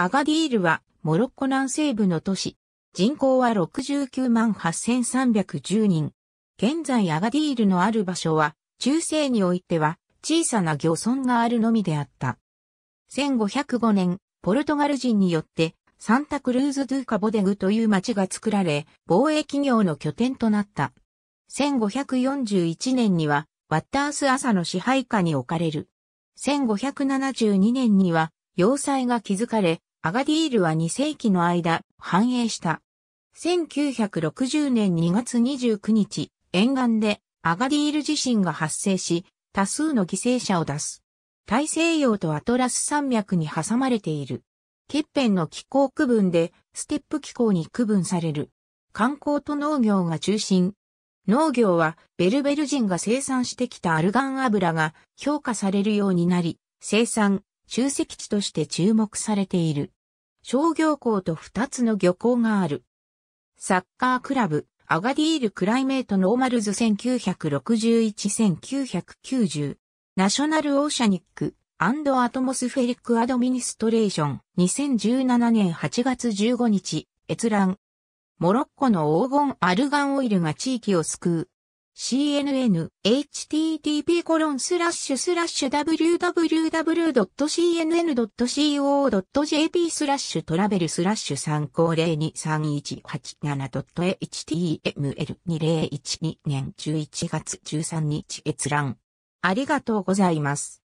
アガディールはモロッコ南西部の都市。人口は69万8310人。現在アガディールのある場所は中世においては小さな漁村があるのみであった。1505年、ポルトガル人によってサンタクルーズ・ドゥ・カボデグという町が作られ、貿易業の拠点となった。1541年にはワッタース朝の支配下に置かれる。1572年には要塞が築かれ、アガディールは2世紀の間、繁栄した。1960年2月29日、沿岸でアガディール地震が発生し、多数の犠牲者を出す。大西洋とアトラス山脈に挟まれている。欠片の気候区分で、ステップ気候に区分される。観光と農業が中心。農業は、ベルベル人が生産してきたアルガン油が評価されるようになり、生産、集積地として注目されている。商業港と二つの漁港がある。サッカークラブ、アガディール・クライメート・ノーマルズ1961-1990。ナショナル・オーシャニック・アンド・アトモスフェリック・アドミニストレーション。2017年8月15日、閲覧。モロッコの黄金アルガンオイルが地域を救う。CNN、http コロンスラッシュスラッシュ www.cnn.co.jp スラッシュトラベルスラッシュ参考例 23187.html2012 年11月13日閲覧。ありがとうございます。